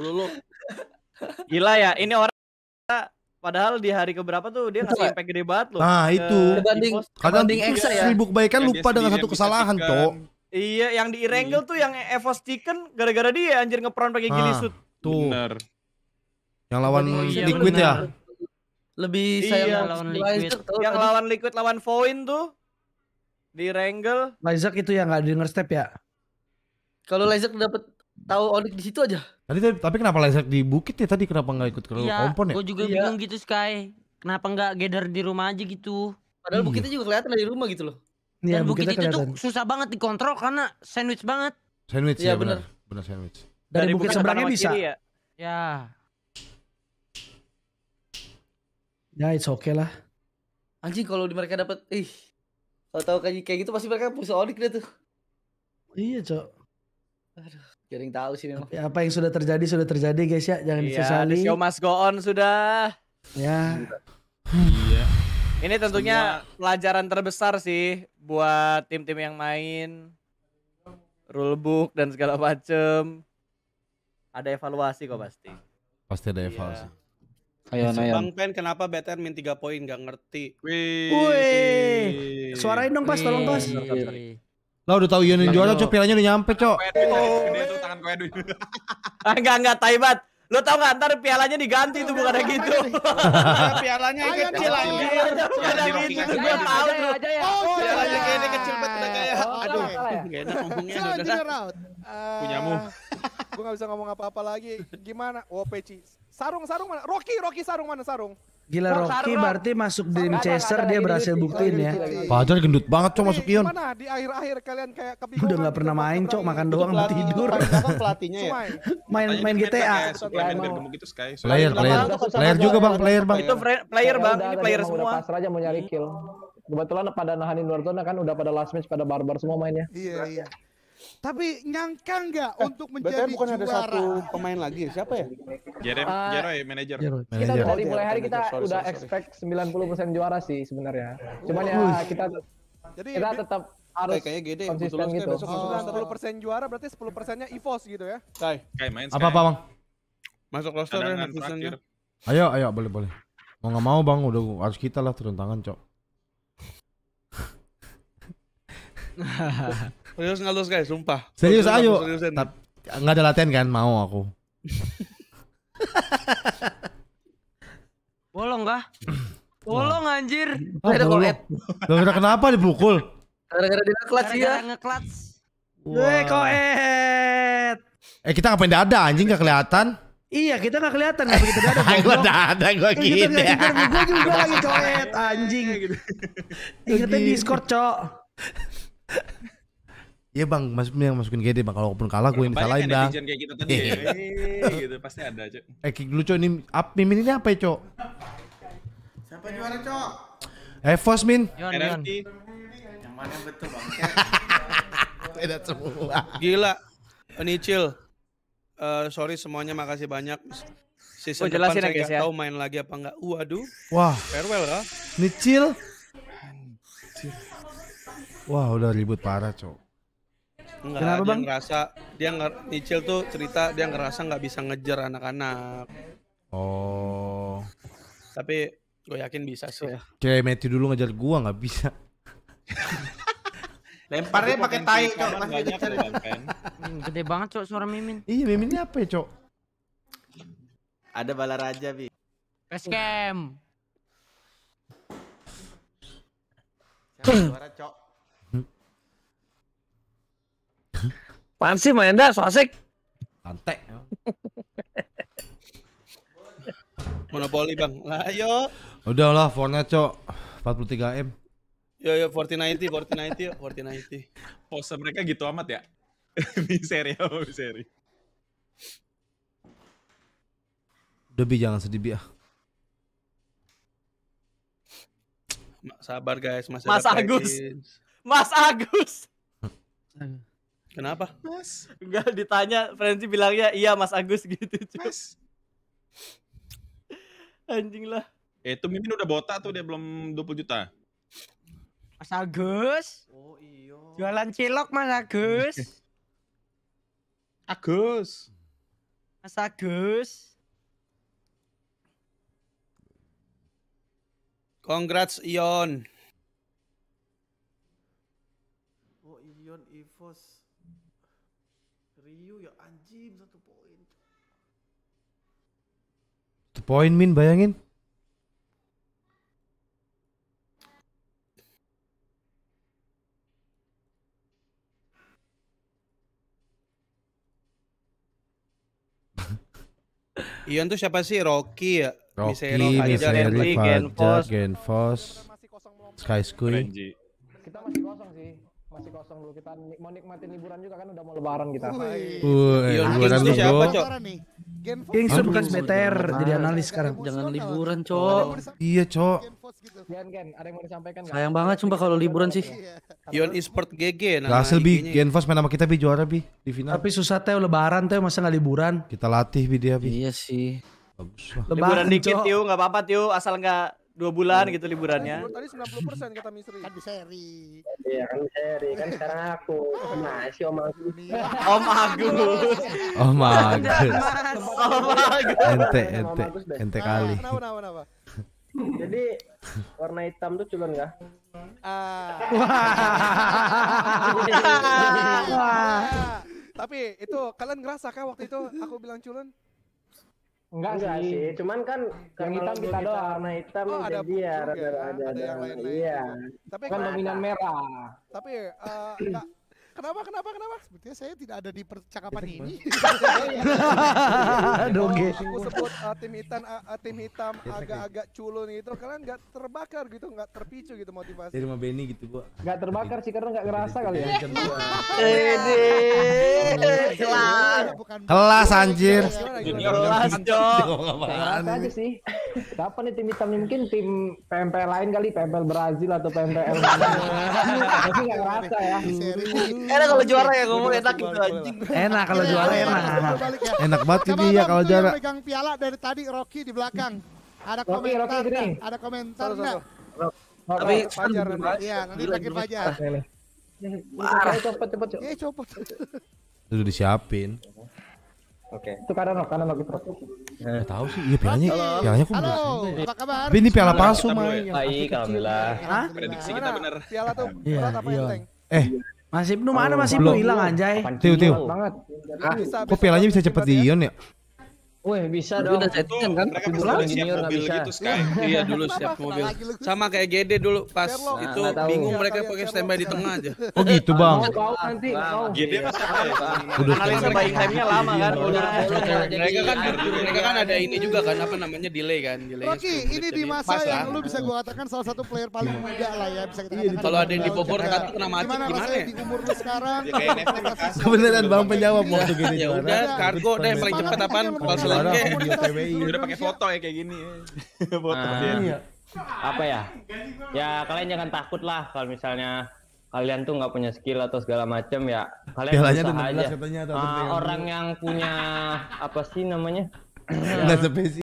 Lu Gila ya, ini orang Padahal di hari keberapa tuh dia ngasih impact gede banget loh. Nah, itu. Dibanding dibanding Exa ya. Seribu kebaikan lupa dengan satu kesalahan, Cok. Iya, yang di Irengel iya. tuh yang Evos Chicken gara-gara dia anjir ngeperan pakai gilisut. Nah, tuh. Bener. Yang lawan iya, Liquid bener. ya. Lebih saya iya, lawan Liquid. Yang lawan Liquid lawan foin tuh di Irengel. Lazak itu yang gak denger step ya. Kalau Lazak dapat tahu Onik di situ aja. Tadi tapi kenapa lesek di bukit ya tadi kenapa nggak ikut ke ya, kompon ya? Gue juga iya. bingung gitu Sky. Kenapa nggak gather di rumah aja gitu? Padahal iya. bukitnya juga kelihatan dari rumah gitu loh. Dan ya, bukit itu kelihatan. tuh susah banget dikontrol karena sandwich banget. Sandwich ya, ya benar. Benar sandwich. Dari, dari bukit, bukit seberangnya bisa. Ya. ya. Ya, it's okay lah. Anjing kalau di mereka dapat ih. Kalau tahu kayak gitu pasti mereka push Onik deh tuh. Iya, Cok. Aduh, jadi tahu sih memang. Tapi apa yang sudah terjadi sudah terjadi guys ya, jangan iya, disesali. Iya, show go on sudah. Ya. Iya. Ini tentunya Semua... pelajaran terbesar sih buat tim-tim yang main. Rulebook dan segala macem. Ada evaluasi kok pasti. Pasti ada evaluasi. Iya. Ayo, ayo. Bang Pen kenapa BTR min 3 poin gak ngerti? Wih. Wih. Suarain dong pas, tolong pas. Lah udah tahu Ian yang juara, cok pialanya udah nyampe, cok. tangan kue duit. Ah, enggak enggak taibat. Lo tau gak ntar pialanya diganti tuh bukan kayak gitu. pialanya kecil Bukan kayak gitu tuh gue tau tuh. Pialanya kayaknya kecil banget udah kayak. Aduh, gak enak ngomongnya. Punyamu. Gue gak bisa ngomong apa-apa lagi. Gimana? Oh, Peci. Sarung, sarung mana? Rocky, Rocky sarung mana sarung? Gila Rocky berarti masuk Dream Chaser dia berhasil buktiin ya. Padahal gendut banget cok masuk Ion. Mana di akhir-akhir kalian kayak kebingungan. Udah nggak pernah main cok makan doang mau tidur. pelatihnya ya. Main main GTA. Player player. Player juga bang player bang. Itu player bang ini player semua. Pasrah aja mau nyari kill. Kebetulan pada nahanin Nurtona kan udah pada last match pada barbar semua mainnya. Iya iya. Tapi nyangka nggak eh, untuk kan menjadi bukan juara? ada satu pemain lagi, ya? siapa ya? Jerem, uh, ah, Jeroy, manajer. Kita dari mulai hari kita sorry, udah sorry, expect 90% juara sih sebenarnya. Cuman ya kita jadi kita tetap eh, harus kayaknya gede konsisten gitu. Besok oh. Ah. 90% juara berarti 10 persennya EVOS gitu ya. Kai. Kai main. Apa apa Bang? Masuk roster ya, ya Ayo ayo boleh boleh. Mau nggak mau Bang udah harus kita lah turun tangan, Cok. serius ngelus guys, sumpah. Serius ayo. nggak ada latihan kan? Mau aku. Bolong kah? Bolong anjir. Ah, ada kolet. Gara-gara kenapa dipukul? Gara-gara ngeklat sih ya. Ngeklat. Wae koet. Eh kita ngapain ada anjing gak kelihatan? Iya kita gak kelihatan Gak ada. dada Gue dada gue gini Gue juga lagi coet anjing Ingatnya Discord cok Iya bang, maksudnya yang masukin Gede bang. Kalaupun kalah gue yang disalahin bang. kayak kita gitu tadi, iya. Iya, iya, gitu pasti ada cok. Eh kick cok ini, ap, mimin ini apa ya cok? Siapa juara cok? Evos eh, min. Yang mana betul bang? Beda semua. Gila, penicil. Uh, eh, sorry semuanya, makasih banyak. Season oh, jelasin depan ya, saya nggak ya. tahu main lagi apa enggak. Waduh. Wah. Farewell lah. Nicil. Wah udah ribut parah cok. Enggak, Kenapa dia bang? ngerasa dia nger Icil tuh cerita dia ngerasa nggak bisa ngejar anak-anak. Oh. Tapi gue yakin bisa sih. Ya. Kayak Matthew dulu ngejar gua nggak bisa. Lemparnya pakai tai cok Kan? Gede banget cok suara Mimin. Iya Miminnya apa ya cok? Ada bala raja bi. Peskem. Suara cok. Apaan sih main dah, so asik. Lantek. Monopoli bang, lah yo. Udah lah, fontnya cok 43 m. Yo yo 4090, 4090 yo, 4090. Pose mereka gitu amat ya? miseri apa miseri? Udah bi jangan sedih bi ah. Sabar guys, masih Mas Mas Agus. Mas hmm. Agus. Kenapa? Mas. Enggak ditanya, Frenzy bilangnya iya Mas Agus gitu. Cuy. Mas. Anjing lah. Eh, Itu Mimin udah botak tuh dia belum 20 juta. Mas Agus. Oh iya. Jualan cilok Mas Agus. Agus. Mas Agus. Congrats Ion. Oh Ion Evos. Ryu ya anjing satu poin. Satu poin min bayangin. Ion tuh siapa sih? Rocky ya? Rocky, Misery, Misery Fajar, Genfos, Genfos, Sky Squid. Kita masih masih kosong dulu kita mau nikmatin liburan juga kan udah mau lebaran kita. Woi. liburan lu siapa, Cok? Kings bukan meter jadi analis sekarang. Jangan liburan, Cok. Iya, Cok. Gitu? Gen, Gen, ada yang mau disampaikan enggak? Sayang banget cuma kalau liburan sih. Ion iya. Esport GG nah. Hasil Bi, Fos main sama kita Bi juara Bi di final. Tapi susah teh lebaran teh masa nggak liburan. Kita latih Bi dia Bi. Iya sih. Bagus. Lebaran, dikit Tiu, nggak apa-apa Tiu, asal nggak dua bulan iya. gitu liburannya. Tadi sembilan puluh persen kata Misri. Kan seri. Iya kan seri kan sekarang aku ah. masih Om Agus. Om Agus. Om Agus. Om Agus. Ente ente ente nah, kali. Kenapa kenapa kenapa? Jadi warna hitam tuh cuman nggak? Ah. Wah. Tapi itu kalian ngerasa kah waktu itu aku bilang culun? Enggak, Enggak sih. sih. Cuman kan yang hitam kita doang. Warna hitam oh, ada jadi ya, ada, ada, ada, yang lain-lain. Iya. Tapi kan dominan merah. Tapi uh, eh, enggak kenapa, kenapa, kenapa? Sebetulnya saya tidak ada di percakapan ini. Doge. Aku sebut uh, tim hitam, uh, tim hitam agak-agak culun gitu. Kalian nggak terbakar gitu, nggak terpicu gitu motivasi. Dari sama Benny gitu bu. Nggak terbakar sih karena nggak ngerasa kali ya. Kelas anjir. Kelas dong. Kelas aja sih. Kapan nih tim nih mungkin tim PMPL lain kali, PMPL Brazil atau PMPL mana. Tapi nggak ngerasa ya. Enak kalau juara ya ngomong enak gitu anjing. Enak kalau juara enak. Enak ya. banget ini ya kalau juara. Pegang piala dari tadi Rocky di belakang. Ada komentar, ada komentar nggak? Tapi Fajar ya Iya, nanti lagi Fajar. cepet Copot, copot, copot. Eh, copot. Sudah disiapin. Oke. Itu kanan, kanan lagi. Eh. Gak tahu sih. Iya pialanya. Halo. Pialanya kok Halo. Ya? Apa kabar? Tapi ini piala palsu main. Baik, alhamdulillah. Hah? Prediksi kita benar. Piala tuh. Iya, iya. Eh, Mas Ibnu mana Mas Ibnu hilang anjay? Tiu, Tiu. Kok pialanya bisa cepet di Ion ya? Wih bisa dulu dong. Udah settingan kan? Mereka dulu siap mobil bisa. gitu nah, Sky. iya dulu siap mobil. Sama kayak GD dulu pas nah, itu bingung iya, mereka pakai standby di tengah aja. Oh gitu bang. Kau nanti. GD pas Udah analisa buying time-nya lama kan. Mereka kan mereka kan ada ini juga kan apa namanya delay kan. Rocky ini di masa yang kan. lu bisa gua katakan salah satu player paling iya. muda lah ya bisa kita iya, katakan. Kalau ada yang di Bogor kan kena mati gimana? Gimana ya? di umur lu sekarang? Ya Kebeneran bang penjawab waktu gini. Ya udah kargo deh paling cepat apaan? lagi kayak video PBI. Udah pakai foto ya kayak gini. foto ah. iya. Apa ya? Ya kalian jangan takut lah kalau misalnya kalian tuh nggak punya skill atau segala macam ya kalian bisa aja katanya, uh, orang yang punya apa sih namanya nggak spesifik